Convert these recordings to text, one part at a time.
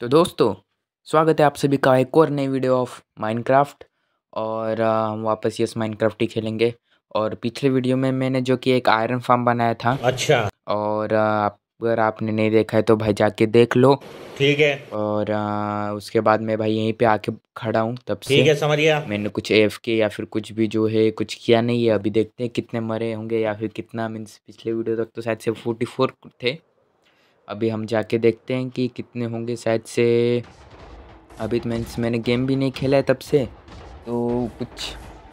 तो दोस्तों स्वागत है आप सभी का एक और नई वीडियो ऑफ माइनक्राफ्ट और हम वापस यस माइनक्राफ्ट ही खेलेंगे और पिछले वीडियो में मैंने जो कि एक आयरन फार्म बनाया था अच्छा और अगर आपने नहीं देखा है तो भाई जाके देख लो ठीक है और आ, उसके बाद मैं भाई यहीं पे आके खड़ा हूँ तब से ठीक है समझ गया मैंने कुछ एफ के या फिर कुछ भी जो है कुछ किया नहीं है अभी देखते हैं कितने मरे होंगे या फिर कितना मीन्स पिछले वीडियो तक तो शायद से फोर्टी फोर थे अभी हम जाके देखते हैं कि कितने होंगे शायद से अभी तो मैं मैंने गेम भी नहीं खेला है तब से तो कुछ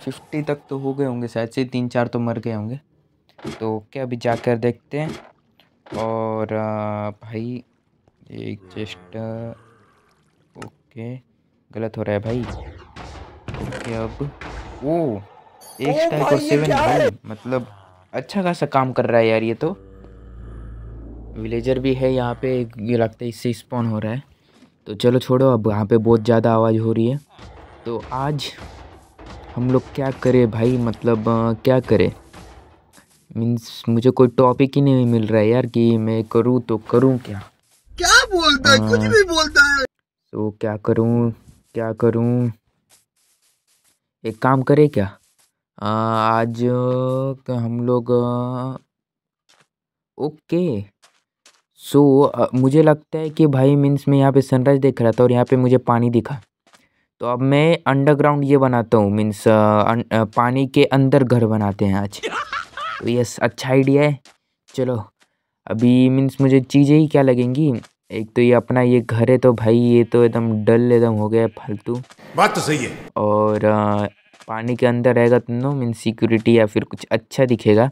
फिफ्टी तक तो हो गए होंगे शायद से तीन चार तो मर गए होंगे तो क्या अभी जाकर देखते हैं और भाई एक चेस्ट ओके गलत हो रहा है भाई ओके अब ओ एक स्टाइक और सेवन भाई मतलब अच्छा खासा काम कर रहा है यार ये तो विलेजर भी है यहाँ पे ये लगता है इससे स्पॉन हो रहा है तो चलो छोड़ो अब यहाँ पे बहुत ज़्यादा आवाज़ हो रही है तो आज हम लोग क्या करें भाई मतलब आ, क्या करें मीन्स मुझे कोई टॉपिक ही नहीं मिल रहा है यार कि मैं करूँ तो करूँ क्या क्या बोलता है कुछ भी बोलता है तो क्या करूँ क्या करूँ एक काम करें क्या आ, आज हम लोग ओके सो so, uh, मुझे लगता है कि भाई मीन्स मैं यहाँ पे सनराइज़ देख रहा था और यहाँ पे मुझे पानी दिखा तो अब मैं अंडरग्राउंड ये बनाता हूँ मीन्स अं, पानी के अंदर घर बनाते हैं आज तो यस अच्छा आइडिया है चलो अभी मीन्स मुझे चीज़ें ही क्या लगेंगी एक तो ये अपना ये घर है तो भाई ये तो एकदम डल एकदम हो गया फालतू बात तो सही है और uh, पानी के अंदर रहेगा तो नो मीन्स सिक्योरिटी या फिर कुछ अच्छा दिखेगा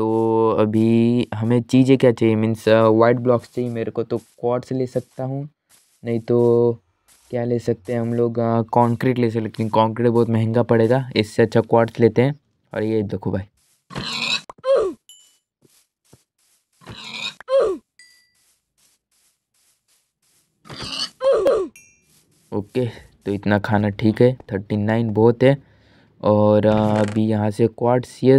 तो अभी हमें चीज़ें क्या चाहिए मीन्स वाइट ब्लॉक्स चाहिए मेरे को तो क्वार्ट्स ले सकता हूँ नहीं तो क्या ले सकते हैं हम लोग कॉन्क्रीट ले सकते लेकिन कॉन्क्रीट बहुत महंगा पड़ेगा इससे अच्छा क्वार्ट्स लेते हैं और ये देखो भाई ओके तो इतना खाना ठीक है थर्टी नाइन बहुत है और अभी यहाँ से क्वाड सी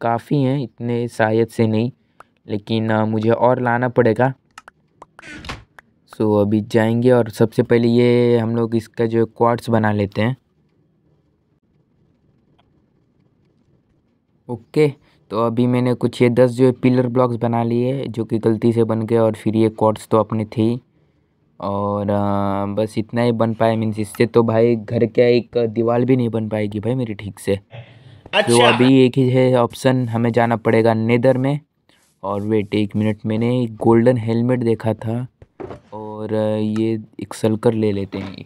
काफ़ी हैं इतने शायद से नहीं लेकिन मुझे और लाना पड़ेगा सो अभी जाएंगे और सबसे पहले ये हम लोग इसका जो क्वाड्स बना लेते हैं ओके तो अभी मैंने कुछ ये दस जो पिलर ब्लॉक्स बना लिए जो कि गलती से बन गए और फिर ये क्वाड्स तो अपने थे और बस इतना ही बन पाया मीन्स इससे तो भाई घर का एक दीवार भी नहीं बन पाएगी भाई मेरी ठीक से तो अच्छा। तो अभी एक ही है ऑप्शन हमें जाना पड़ेगा नेदर में और वेट एक मिनट मैंने एक गोल्डन हेलमेट देखा था और ये एक सलकर ले लेते हैं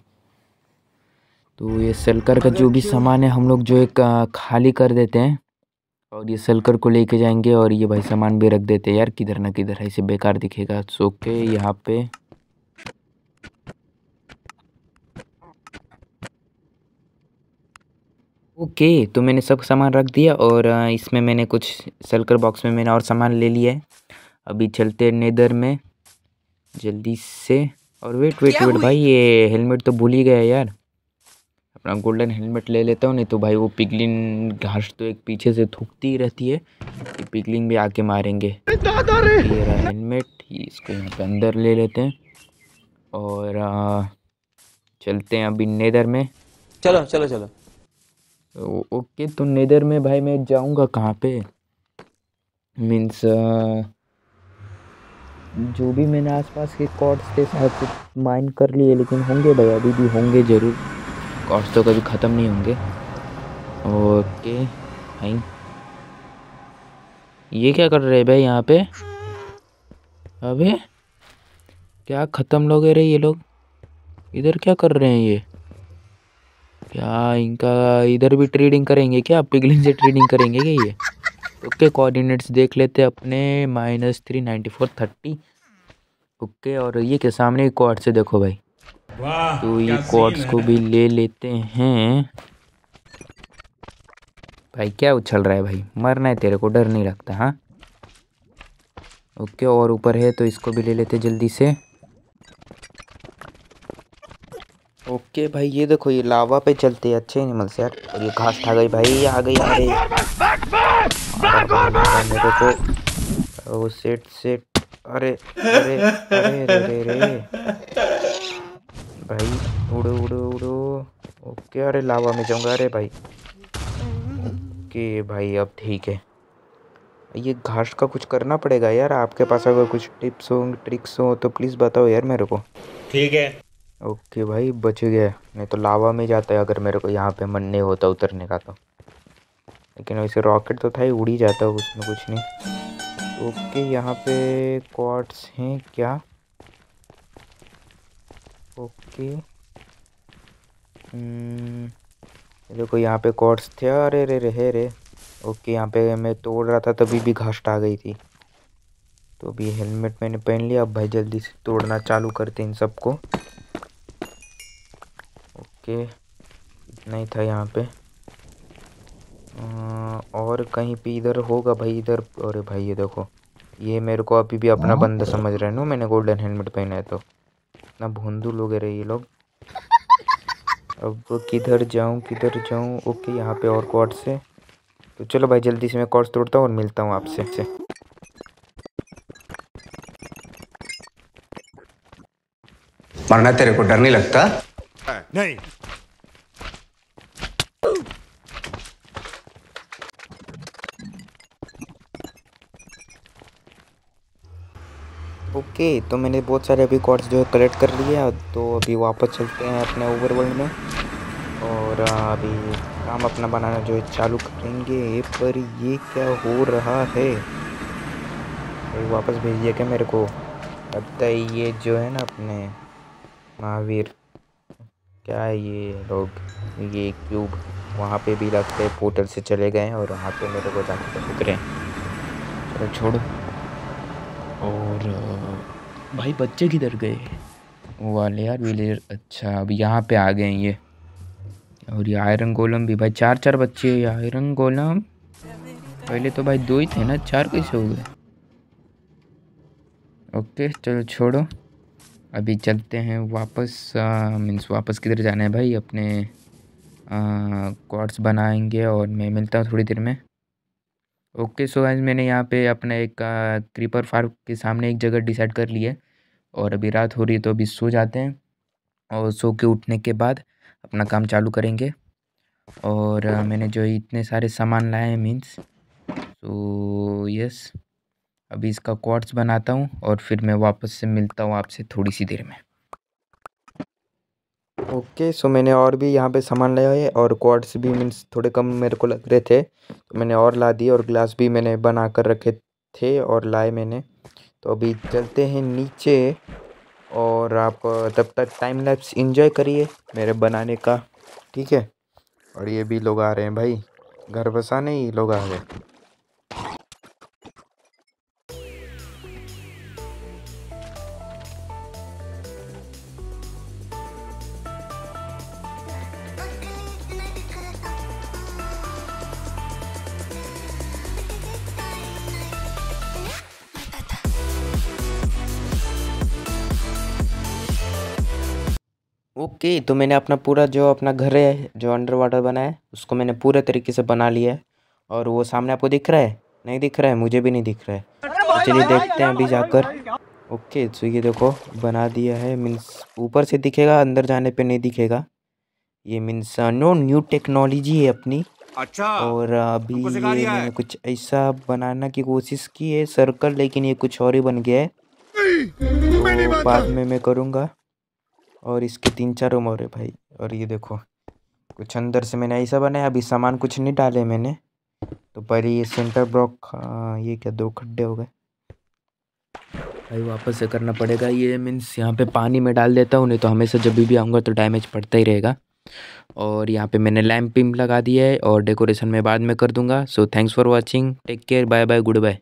तो ये सलकर का जो भी सामान है हम लोग जो एक खाली कर देते हैं और ये सलकर को लेके जाएंगे और ये भाई सामान भी रख देते हैं यार किधर ना किधर ऐसे बेकार दिखेगा सो के यहाँ पे ओके okay, तो मैंने सब सामान रख दिया और इसमें मैंने कुछ सलकर बॉक्स में मैंने और सामान ले लिया है अभी चलते नेदर में जल्दी से और वेट वेट वेट भाई ये हेलमेट तो भूल ही गया यार अपना गोल्डन हेलमेट ले लेता हूँ नहीं तो भाई वो पिगलिन घास तो एक पीछे से थूकती ही रहती है कि पिगलिन भी आके मारेंगे हेलमेट इसको यहाँ पे अंदर ले लेते हैं और चलते हैं अभी नेदर में चलो चलो चलो ओके तो नेदर में भाई मैं जाऊँगा कहाँ पे मीन्स जो भी मैंने आसपास के कॉर्ड्स साथ कुछ माइंड कर लिए लेकिन होंगे भाई अभी भी होंगे ज़रूर कॉर्ड्स तो कभी ख़त्म नहीं होंगे ओके भाई ये क्या कर रहे हैं भाई यहाँ पे अबे क्या ख़त्म लोग रहे ये लोग इधर क्या कर रहे हैं ये क्या इनका इधर भी ट्रेडिंग करेंगे क्या पिगलिन से ट्रेडिंग करेंगे क्या ये ओके कोऑर्डिनेट्स देख लेते अपने minus three ninety four thirty okay और ये के सामने कॉर्ड है देखो भाई तो ये कॉर्ड्स को भी ले लेते हैं भाई क्या उछल रहा है भाई मरना है तेरे को डर नहीं लगता हाँ ओके और ऊपर है तो इसको भी ले लेते जल्दी से ओके भाई ये देखो ये लावा पे चलते हैं अच्छे एनिमल से यार और ये घास खा गई भाई आ गई अरे देखो ओ सेट सेट अरे अरे अरे अरे रे भाई उड़ो उड़ो उड़ो ओके अरे लावा में जाऊंगा अरे भाई ओके भाई अब ठीक है ये घास का कुछ करना पड़ेगा यार आपके पास अगर कुछ टिप्स हो ट्रिक्स हो तो प्लीज़ बताओ यार मेरे को ठीक है ओके भाई बच गया नहीं तो लावा में जाता है अगर मेरे को यहाँ पे मन नहीं होता उतरने का तो लेकिन वैसे रॉकेट तो था ही उड़ ही जाता उसमें कुछ नहीं ओके यहाँ पे क्वार्ट्स हैं क्या ओके हम्म, देखो यहाँ पे क्वार्ट्स थे अरे रे रे रे ओके यहाँ पे मैं तोड़ रहा था तभी भी घास्ट आ गई थी तो अभी हेलमेट मैंने पहन लिया अब भाई जल्दी से तोड़ना चालू करते इन सबको के इतना ही था यहाँ पे और कहीं पे इधर होगा भाई इधर अरे भाई ये देखो ये मेरे को अभी भी अपना हाँ। बंदा समझ रहे हैं ना मैंने गोल्डन हेलमेट पहना है तो इतना भूंदू लोग रहे ये लोग अब किधर जाऊँ किधर जाऊँ ओके यहाँ पे और कॉर्ड से तो चलो भाई जल्दी से मैं कॉर्ड तोड़ता हूँ और मिलता हूँ आपसे से। मरना तेरे को डर नहीं लगता नहीं ओके तो मैंने बहुत सारे अभी कॉर्ड्स जो है कलेक्ट कर लिया तो अभी वापस चलते हैं अपने ओवरवर्ल्ड में और अभी काम अपना बनाना जो है चालू करेंगे पर ये क्या हो रहा है वापस भेजिए क्या मेरे को अब तक तो ये जो है ना अपने महावीर क्या है ये लोग ये क्यूब वहाँ पे भी लगते हैं पोर्टल से चले गए हैं और वहाँ पे मेरे को जाके हैं चलो छोड़ो और भाई बच्चे किधर गए वाले यार विलेर अच्छा अब यहाँ पे आ गए हैं ये और ये आयरन गोलम भी भाई चार चार बच्चे ये आयरन गोलम पहले तो भाई दो ही थे ना चार कैसे हो गए ओके चलो छोड़ो अभी चलते हैं वापस मीन्स वापस किधर जाना है भाई अपने कॉर्ड्स बनाएंगे और मैं मिलता हूँ थोड़ी देर में ओके सो आज मैंने यहाँ पे अपना एक आ, क्रीपर फार्म के सामने एक जगह डिसाइड कर ली है और अभी रात हो रही है तो अभी सो जाते हैं और सो के उठने के बाद अपना काम चालू करेंगे और आ, मैंने जो इतने सारे सामान लाए हैं मीन्स तो यस अभी इसका क्वार्ट्स बनाता हूँ और फिर मैं वापस से मिलता हूँ आपसे थोड़ी सी देर में ओके सो मैंने और भी यहाँ पे सामान लाया है और क्वार्ट्स भी मीन्स थोड़े कम मेरे को लग रहे थे तो मैंने और ला दिए और ग्लास भी मैंने बना कर रखे थे और लाए मैंने तो अभी चलते हैं नीचे और आप तब तक टाइम लैप्स इंजॉय करिए मेरे बनाने का ठीक है और ये भी लोग आ रहे हैं भाई घर बसाने ही लोग आ गए ओके तो मैंने अपना पूरा जो अपना घर है जो अंडर वाटर बना है उसको मैंने पूरे तरीके से बना लिया है और वो सामने आपको दिख रहा है नहीं दिख रहा है मुझे भी नहीं दिख रहा है तो चलिए देखते हैं अभी जाकर ओके तो ये देखो बना दिया है मीन्स ऊपर से दिखेगा अंदर जाने पे नहीं दिखेगा ये मीन्स नो न्यू टेक्नोलॉजी है अपनी अच्छा और अभी ये मैंने कुछ ऐसा बनाना की कोशिश की है सर्कल लेकिन ये कुछ और ही बन गया है तो बाद में मैं करूँगा और इसके तीन चार रूम और है भाई और ये देखो कुछ अंदर से मैंने ऐसा बनाया अभी सामान कुछ नहीं डाले मैंने तो पर ये सेंटर ब्लॉक हाँ, ये क्या दो खड्डे हो गए भाई वापस से करना पड़ेगा ये मीन्स यहाँ पे पानी में डाल देता हूँ नहीं तो हमेशा जब भी आऊँगा तो डैमेज पड़ता ही रहेगा और यहाँ पे मैंने लैम्प लगा दिया है और डेकोरेशन मैं बाद में कर दूँगा so thanks for watching take care bye bye good bye